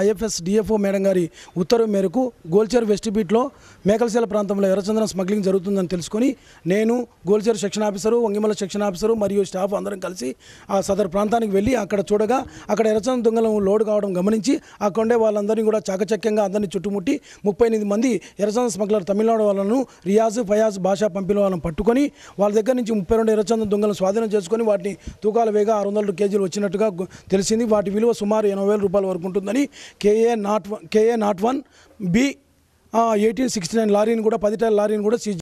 IFS DFO madam గారి ఉత్తర్వు మేరకు గోల్చేర్ west బీట్లో మేకల్సేల ప్రాంతంలో ఎర్రచందనం స్మగ్లింగ్ జరుగుతుందని తెలుసుకొని నేను గోల్చేర్ సెక్షన్ ఆఫీసరు వంగిమల సెక్షన్ ఆఫీసరు మరియు స్టాఫ్ అందరం కలిసి ఆ సదర్ ప్రాంతానికి వెళ్ళి అక్కడ చూడగా అక్కడ ఎర్రచందనం దొంగలు లోడ్ కావడం గమనించి అక్కడ వాళ్ళందరినీ కూడా చాకచక్యంగా అందరినీ చుట్టుముట్టి ముప్పై ఎనిమిది మంది ఎర్రచందన స్మగ్లర్ తమిళనాడు వాళ్ళను రియాజ్ ఫయాజ్ భాషా పంపిణీ వాళ్ళని పట్టుకొని వాళ్ళ దగ్గర నుంచి ముప్పై రెండు ఎర్రచందన దొంగలను స్వాధీనం చేసుకొని వాటిని తూకాల వేగా ఆరు వందల కేజీలు వచ్చినట్టుగా తెలిసింది వాటి విలువ సుమారు ఎనభై వేల రూపాయల వరకు ఉంటుందని KA nought KA nought one B eighteen sixty nine లారీని కూడా పది టైర్ లారీని కూడా సీజ్